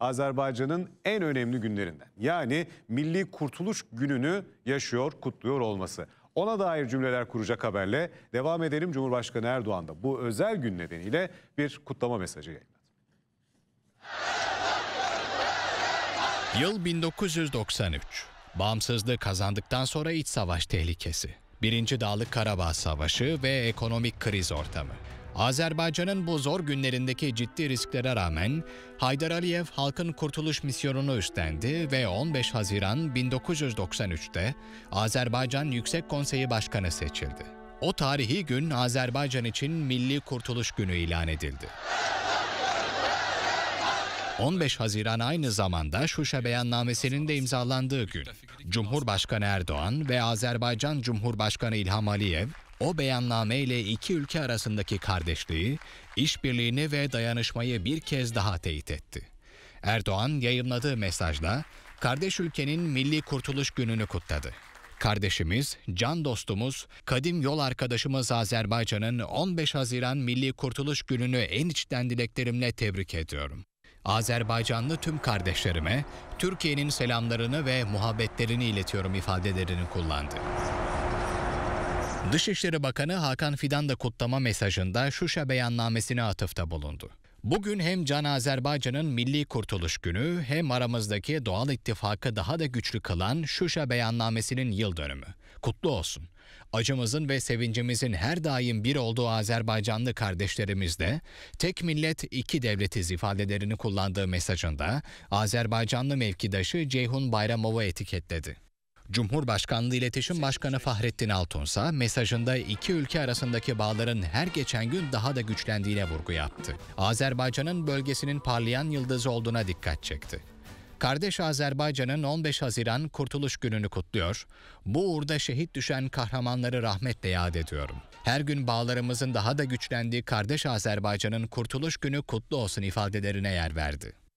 Azerbaycan'ın en önemli günlerinden yani Milli Kurtuluş Günü'nü yaşıyor, kutluyor olması. Ona dair cümleler kuracak haberle devam edelim. Cumhurbaşkanı Erdoğan da bu özel gün nedeniyle bir kutlama mesajı yayınladı. Yıl 1993. Bağımsızlığı kazandıktan sonra iç savaş tehlikesi. Birinci Dağlık Karabağ Savaşı ve ekonomik kriz ortamı. Azerbaycan'ın bu zor günlerindeki ciddi risklere rağmen Haydar Aliyev halkın kurtuluş misyonunu üstlendi ve 15 Haziran 1993'te Azerbaycan Yüksek Konseyi Başkanı seçildi. O tarihi gün Azerbaycan için Milli Kurtuluş Günü ilan edildi. 15 Haziran aynı zamanda Şuşa Beyannamesi'nin de imzalandığı gün. Cumhurbaşkanı Erdoğan ve Azerbaycan Cumhurbaşkanı İlham Aliyev o beyanname ile iki ülke arasındaki kardeşliği, işbirliğini ve dayanışmayı bir kez daha teyit etti. Erdoğan yayınladığı mesajda kardeş ülkenin Milli Kurtuluş Günü'nü kutladı. Kardeşimiz, can dostumuz, kadim yol arkadaşımız Azerbaycan'ın 15 Haziran Milli Kurtuluş Günü'nü en içten dileklerimle tebrik ediyorum. Azerbaycanlı tüm kardeşlerime Türkiye'nin selamlarını ve muhabbetlerini iletiyorum ifadelerini kullandı. Dışişleri Bakanı Hakan Fidan da kutlama mesajında Şuşa beyannamesine atıfta bulundu. Bugün hem Can Azerbaycan'ın Milli Kurtuluş Günü hem aramızdaki doğal ittifakı daha da güçlü kılan Şuşa Beyannamesi'nin yıl dönümü. Kutlu olsun. Acımızın ve sevincimizin her daim bir olduğu Azerbaycanlı kardeşlerimiz de tek millet iki devletiz ifadelerini kullandığı mesajında Azerbaycanlı mevkidaşı Ceyhun Bayramov'u etiketledi. Cumhurbaşkanlığı İletişim Başkanı Fahrettin Altunsa mesajında iki ülke arasındaki bağların her geçen gün daha da güçlendiğine vurgu yaptı. Azerbaycan'ın bölgesinin parlayan yıldızı olduğuna dikkat çekti. Kardeş Azerbaycan'ın 15 Haziran Kurtuluş Günü'nü kutluyor. Bu uğurda şehit düşen kahramanları rahmetle yad ediyorum. Her gün bağlarımızın daha da güçlendiği kardeş Azerbaycan'ın Kurtuluş Günü kutlu olsun ifadelerine yer verdi.